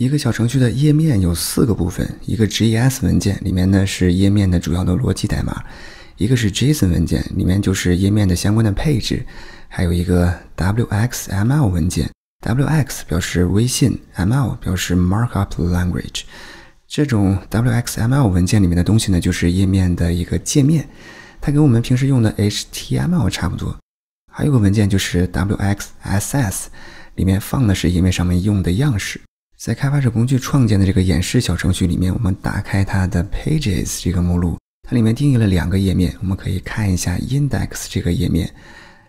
一个小程序的页面有四个部分：一个 JS 文件里面呢是页面的主要的逻辑代码，一个是 JSON 文件里面就是页面的相关的配置，还有一个 WXML 文件，WX 表示微信，ML 表示 Markup Language。这种 WXML 文件里面的东西呢就是页面的一个界面，它跟我们平时用的 HTML 差不多。还有个文件就是 WXSS，里面放的是页面上面用的样式。在开发者工具创建的这个演示小程序里面，我们打开它的 pages 这个目录，它里面定义了两个页面，我们可以看一下 index 这个页面。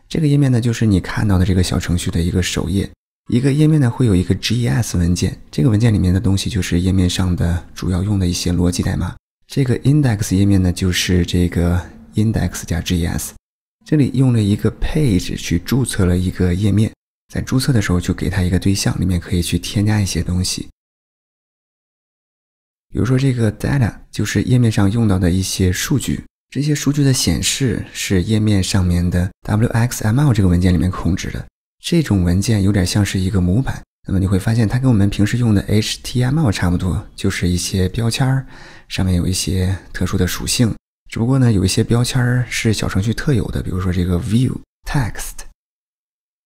这个页面呢，就是你看到的这个小程序的一个首页。一个页面呢，会有一个 g s 文件，这个文件里面的东西就是页面上的主要用的一些逻辑代码。这个 index 页面呢，就是这个 index 加 g s 这里用了一个 page 去注册了一个页面。在注册的时候，就给他一个对象，里面可以去添加一些东西。比如说这个 data 就是页面上用到的一些数据，这些数据的显示是页面上面的 wxml 这个文件里面控制的。这种文件有点像是一个模板。那么你会发现，它跟我们平时用的 html 差不多，就是一些标签儿，上面有一些特殊的属性。只不过呢，有一些标签儿是小程序特有的，比如说这个 view、text。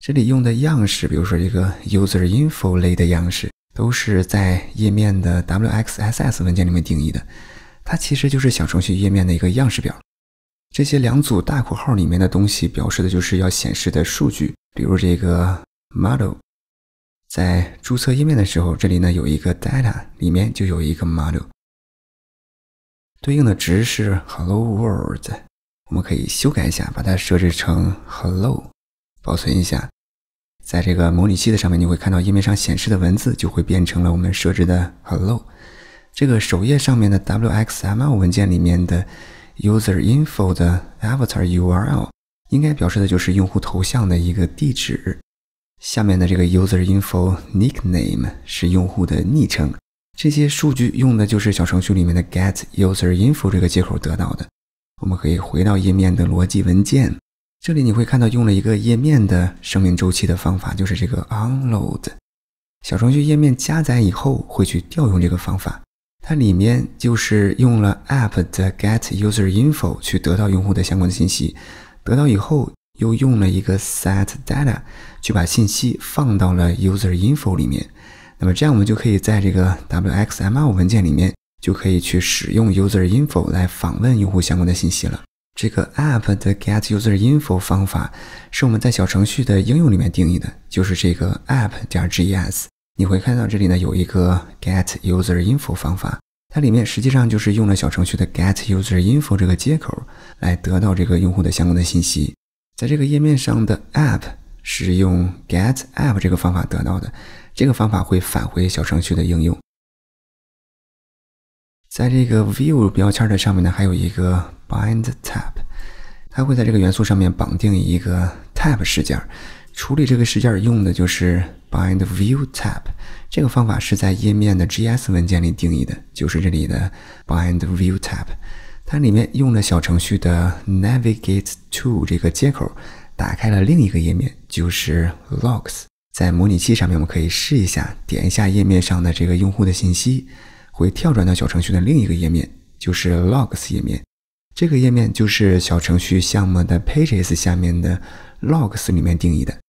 这里用的样式，比如说一个 user info 类的样式，都是在页面的 wxss 文件里面定义的。它其实就是小程序页面的一个样式表。这些两组大括号里面的东西表示的就是要显示的数据，比如这个 model。在注册页面的时候，这里呢有一个 data，里面就有一个 model，对应的值是 hello world。我们可以修改一下，把它设置成 hello，保存一下。在这个模拟器的上面，你会看到页面上显示的文字就会变成了我们设置的 “hello”。这个首页上面的 wxml 文件里面的 user info 的 avatar url 应该表示的就是用户头像的一个地址。下面的这个 user info nickname 是用户的昵称。这些数据用的就是小程序里面的 get user info 这个接口得到的。我们可以回到页面的逻辑文件。这里你会看到用了一个页面的生命周期的方法，就是这个 onload 小程序页面加载以后会去调用这个方法，它里面就是用了 app 的 get user info 去得到用户的相关的信息，得到以后又用了一个 set data 去把信息放到了 user info 里面，那么这样我们就可以在这个 wxml 文件里面就可以去使用 user info 来访问用户相关的信息了。这个 app 的 get user info 方法是我们在小程序的应用里面定义的，就是这个 app 点 g s 你会看到这里呢有一个 get user info 方法，它里面实际上就是用了小程序的 get user info 这个接口来得到这个用户的相关的信息。在这个页面上的 app 是用 get app 这个方法得到的，这个方法会返回小程序的应用。在这个 view 标签的上面呢，还有一个。bind tap，它会在这个元素上面绑定一个 tap 事件，处理这个事件用的就是 bind view tap 这个方法是在页面的 js 文件里定义的，就是这里的 bind view tap，它里面用了小程序的 navigate to 这个接口，打开了另一个页面，就是 logs。在模拟器上面我们可以试一下，点一下页面上的这个用户的信息，会跳转到小程序的另一个页面，就是 logs 页面。这个页面就是小程序项目的 pages 下面的 logs 里面定义的。